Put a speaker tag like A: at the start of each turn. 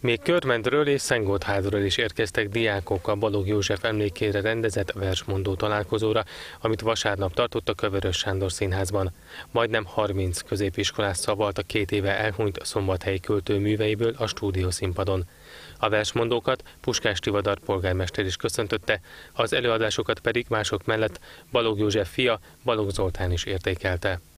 A: Még Körmentről és Szentgótházról is érkeztek diákok a Balog József emlékére rendezett versmondó találkozóra, amit vasárnap tartott a Kövörös Sándor Színházban. Majdnem 30 középiskolás szavalt a két éve elhunyt szombathelyi költő műveiből a stúdió színpadon. A versmondókat Puskás Tivadar polgármester is köszöntötte, az előadásokat pedig mások mellett Balog József fia Balog Zoltán is értékelte.